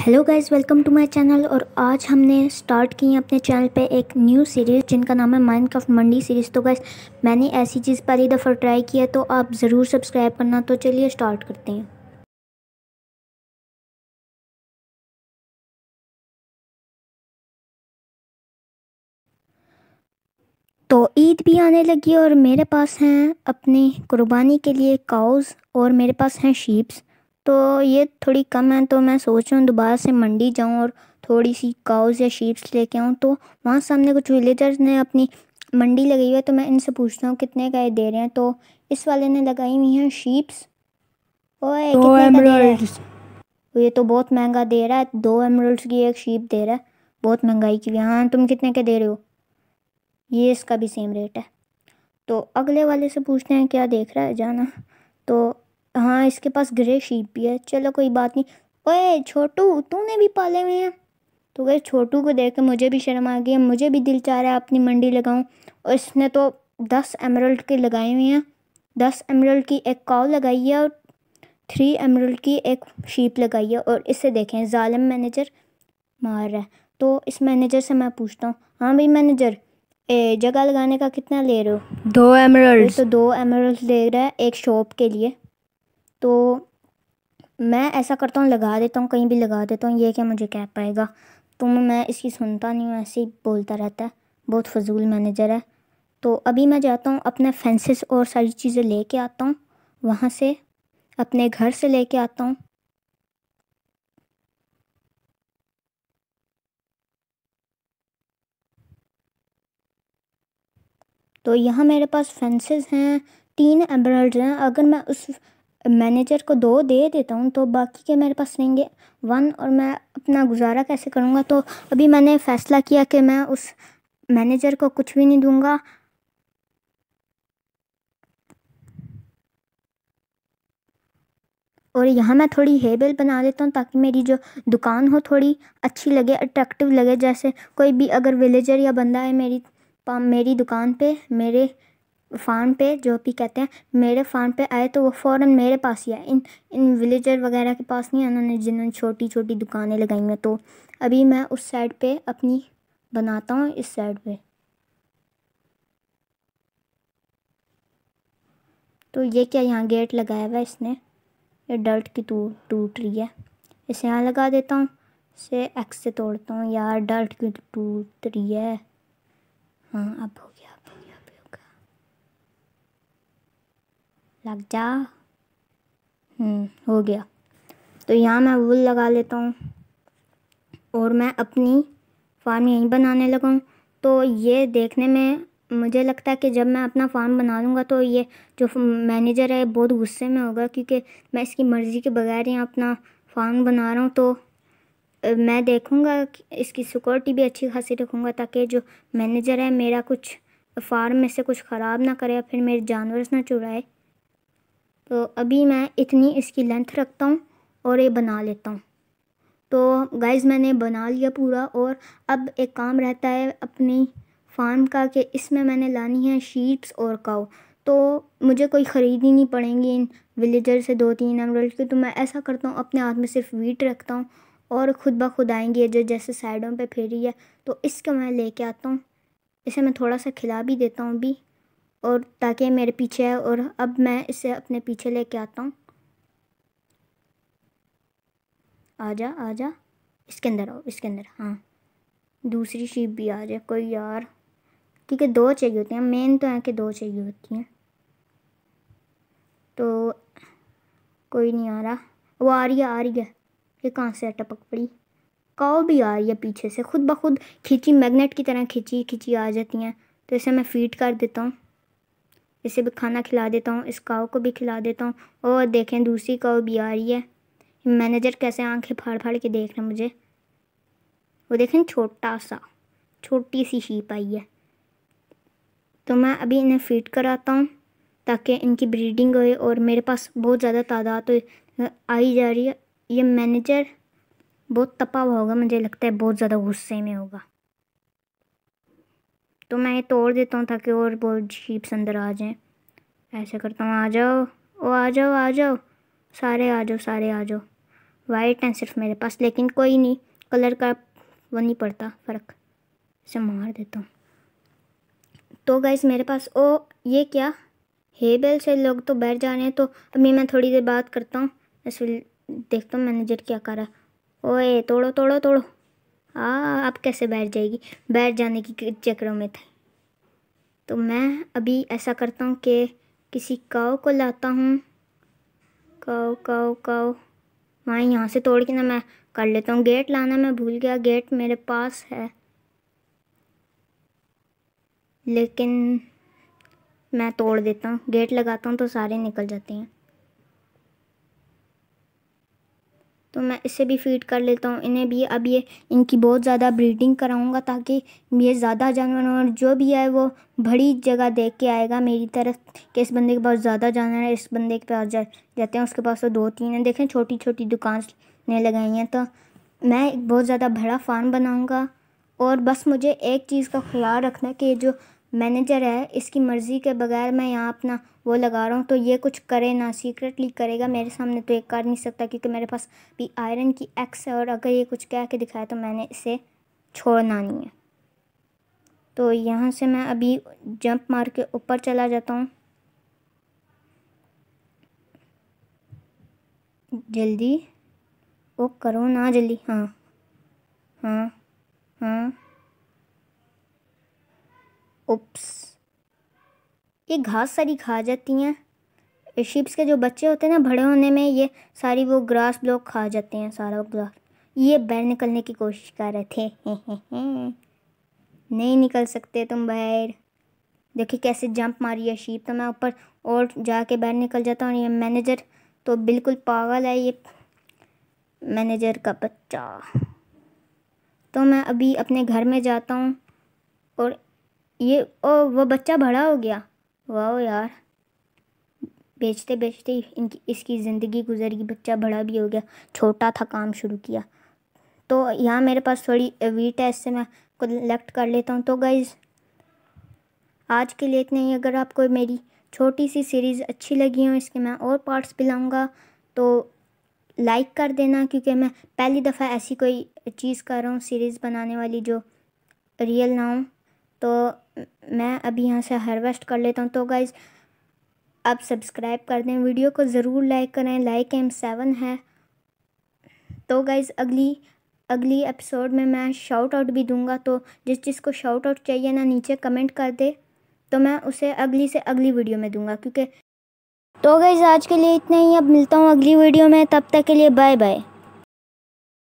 Hello guys welcome to my channel और आज हमने स्टार्ट की अपने चैनल पे एक न्यू सीरीज़ जिनका नाम है माइनक्राफ्ट मंडी सीरीज़ तो गाइस मैंने ऐसी चीज़ पहली दफ़ा ट्राई किया तो आप ज़रूर सब्सक्राइब करना तो चलिए स्टार्ट करते हैं तो ईद भी आने लगी और मेरे पास हैं अपनी कुर्बानी के लिए काउज़ और मेरे पास हैं शीप्स तो ये थोड़ी कम है तो मैं सोच रहा हूँ दोबारा से मंडी जाऊँ और थोड़ी सी काउस या शीप्स लेके आऊँ तो वहाँ सामने कुछ विलेजर्स ने अपनी मंडी लगाई हुई है तो मैं इनसे पूछता हूँ कितने का ये दे रहे हैं तो इस वाले ने लगाई हुई हैं शीप्स ओए दो तो ये तो बहुत महंगा दे रहा है दो एमरल्ड्स की एक शीप दे रहा है बहुत महंगाई की हाँ तुम कितने के दे रहे हो ये इसका भी सेम रेट है तो अगले वाले से पूछते हैं क्या देख रहा है जाना तो हाँ इसके पास ग्रे शीप भी है चलो कोई बात नहीं ओए छोटू तूने भी पाले हुए हैं तो गए छोटू को देख कर मुझे भी शर्म आ गई है मुझे भी दिल चाह रहा है अपनी मंडी लगाऊं और इसने तो दस एमरल्ड के लगाए हुए हैं दस एमरल्ड की एक काव लगाई है और थ्री एमरल्ड की एक शीप लगाई है और इसे देखें ालम मैनेजर मार रहा है तो इस मैनेजर से मैं पूछता हूँ हाँ भाई मैनेजर ए, जगह लगाने का कितना ले रहे हो दो एमरल्ड तो दो एमरल्ड ले रहा है एक शॉप के लिए तो मैं ऐसा करता हूँ लगा देता हूँ कहीं भी लगा देता हूँ ये क्या मुझे कह पाएगा तुम तो मैं इसकी सुनता नहीं हूँ ऐसे ही बोलता रहता है बहुत फजूल मैनेजर है तो अभी मैं जाता हूँ अपने फेंसेस और सारी चीज़ें लेके आता हूँ वहाँ से अपने घर से लेके आता हूँ तो यहाँ मेरे पास फेंसेस हैं तीन एम्ब्रॉयड हैं अगर मैं उस मैनेजर को दो दे देता हूँ तो बाकी के मेरे पास रहेंगे वन और मैं अपना गुजारा कैसे करूँगा तो अभी मैंने फ़ैसला किया कि मैं उस मैनेजर को कुछ भी नहीं दूँगा और यहाँ मैं थोड़ी हेबेल बना लेता हूँ ताकि मेरी जो दुकान हो थोड़ी अच्छी लगे अट्रैक्टिव लगे जैसे कोई भी अगर विलेजर या बंदा है मेरी मेरी दुकान पे मेरे फार्म पे जो भी कहते हैं मेरे फार्म पे आए तो वो फ़ौरन मेरे पास ही आए इन इन विलेजर वगैरह के पास नहीं उन्होंने जिन्होंने छोटी छोटी दुकानें लगाई हैं तो अभी मैं उस साइड पे अपनी बनाता हूँ इस साइड पे तो ये क्या यहाँ गेट लगाया हुआ है इसने ये डल्ट की टूट रही है इसे यहाँ लगा देता हूँ इसे एक्स से तोड़ता हूँ यार डल्ट की टूट रही है हाँ अब हो गया लग जा हम्म, हो गया तो यहाँ मैं वुल लगा लेता हूँ और मैं अपनी फार्म यहीं बनाने लगा हूँ तो ये देखने में मुझे लगता है कि जब मैं अपना फार्म बना लूँगा तो ये जो मैनेजर है बहुत गुस्से में होगा क्योंकि मैं इसकी मर्ज़ी के बगैर यहाँ अपना फार्म बना रहा हूँ तो मैं देखूँगा इसकी सिक्योरिटी भी अच्छी खासी रखूँगा ताकि जो मैनेजर है मेरा कुछ फार्म में से कुछ ख़राब ना करे फिर मेरे जानवर ना चुराए तो अभी मैं इतनी इसकी लेंथ रखता हूँ और ये बना लेता हूँ तो गाइज़ मैंने बना लिया पूरा और अब एक काम रहता है अपनी फार्म का कि इसमें मैंने लानी है शीप्स और काओ तो मुझे कोई ख़रीदनी नहीं पड़ेंगी इन विलेजर से दो तीन एमरल्ड की तो मैं ऐसा करता हूँ अपने हाथ में सिर्फ वीट रखता हूँ और ख़ुद ब खुद आएँगी जो जैसे साइडों पे फेरी है तो इसका मैं लेके आता हूँ इसे मैं थोड़ा सा खिला भी देता हूँ अभी और ताकि मेरे पीछे है और अब मैं इसे अपने पीछे लेके आता हूँ आ जा आ जा इसके अंदर आओ इसके अंदर हाँ दूसरी शीप भी आ जाए कोई यार ठीक है दो चाहिए होती हैं मेन तो है कि दो चाहिए होती हैं तो कोई नहीं आ रहा वो आ रही है आ रही है ये कहाँ से टपक पड़ी काओ भी आ रही है पीछे से खुद ब खुद खींची मैग्नेट की तरह खींची खींची आ जाती हैं तो इसे मैं फीट कर देता हूँ इसे भी खाना खिला देता हूँ इस काओ को भी खिला देता हूँ और देखें दूसरी काओ भी आ रही है मैनेजर कैसे आंखें फाड़ फाड़ के देख रहे हैं मुझे वो देखें छोटा सा छोटी सी शीप आई है तो मैं अभी इन्हें फीड कराता हूँ ताकि इनकी ब्रीडिंग होए और मेरे पास बहुत ज़्यादा तादाद तो आई जा रही है ये मैनेजर बहुत तपा हुआ होगा मुझे लगता है बहुत ज़्यादा गुस्से में होगा तो मैं ये तोड़ देता हूँ ताकि और बहुत शीप्स अंदर आ जाएं ऐसे करता हूँ आ जाओ ओ आ जाओ आ जाओ सारे आ जाओ सारे आ जाओ वाइट हैं सिर्फ मेरे पास लेकिन कोई नहीं कलर का वो नहीं पड़ता फ़र्क इसे मार देता हूँ तो गाइस मेरे पास ओ ये क्या हेबेल से लोग तो बैठ जा रहे हैं तो अभी मैं थोड़ी देर बात करता हूँ इस देखता हूँ मैनेजर क्या कर रहा है ओए तोड़ो तोड़ो तोड़ो हाँ आप कैसे बैठ जाएगी बैठ जाने की चक्रों में थे तो मैं अभी ऐसा करता हूँ कि किसी काओ को लाता हूँ काओ काव काओ वहाँ यहाँ से तोड़ के ना मैं कर लेता हूँ गेट लाना मैं भूल गया गेट मेरे पास है लेकिन मैं तोड़ देता हूँ गेट लगाता हूँ तो सारे निकल जाते हैं तो मैं इसे भी फीड कर लेता हूँ इन्हें भी अब ये इनकी बहुत ज़्यादा ब्रीडिंग कराऊँगा ताकि ये ज़्यादा जानवर और जो भी है वो बड़ी जगह देख के आएगा मेरी तरफ कि इस बंदे के पास ज़्यादा जानवर है इस बंदे के पास जा जाते हैं उसके पास तो दो तीन है देखें छोटी छोटी दुकान ने लगाई हैं तो मैं एक बहुत ज़्यादा बड़ा फार्म बनाऊँगा और बस मुझे एक चीज़ का ख्याल रखना कि जो मैनेजर है इसकी मर्ज़ी के बगैर मैं यहाँ अपना वो लगा रहा हूँ तो ये कुछ करे ना सीक्रेटली करेगा मेरे सामने तो ये कर नहीं सकता क्योंकि मेरे पास भी आयरन की एक्स है और अगर ये कुछ कह के दिखाया तो मैंने इसे छोड़ना नहीं है तो यहाँ से मैं अभी जंप मार के ऊपर चला जाता हूँ जल्दी ओ करो ना जल्दी हाँ हाँ हाँ उप्स ये घास सारी खा जाती हैं शिप्स के जो बच्चे होते हैं ना बड़े होने में ये सारी वो ग्रास ब्लॉक खा जाते हैं सारा ग्रास ये बाहर निकलने की कोशिश कर रहे थे हे हे हे। नहीं निकल सकते तुम बाहर देखिए कैसे जंप मारी है शीप तो मैं ऊपर और जाके बाहर निकल जाता हूँ ये मैनेजर तो बिल्कुल पागल है ये मैनेजर का बच्चा तो मैं अभी अपने घर में जाता हूँ और ये ओ वो बच्चा बड़ा हो गया वाह यार बेचते बेचते इनकी इसकी ज़िंदगी गुजर गई बच्चा बड़ा भी हो गया छोटा था काम शुरू किया तो यहाँ मेरे पास थोड़ी वीट है इससे मैं कलेक्ट कर लेता हूँ तो गाइज़ आज के लिए इतने ही अगर आपको मेरी छोटी सी सीरीज़ अच्छी लगी हो इसके मैं और पार्ट्स भी लाऊँगा तो लाइक कर देना क्योंकि मैं पहली दफ़ा ऐसी कोई चीज़ कर रहा हूँ सीरीज़ बनाने वाली जो रियल ना हो तो मैं अभी यहाँ से हार्वेस्ट कर लेता हूँ तो गाइज़ आप सब्सक्राइब कर दें वीडियो को ज़रूर लाइक करें लाइक एम सेवन है तो गाइज़ अगली अगली एपिसोड में मैं शाउट आउट भी दूंगा तो जिस चीज़ को शाउट आउट चाहिए ना नीचे कमेंट कर दे तो मैं उसे अगली से अगली वीडियो में दूंगा क्योंकि तो गाइज़ आज के लिए इतना ही अब मिलता हूँ अगली वीडियो में तब तक के लिए बाय बाय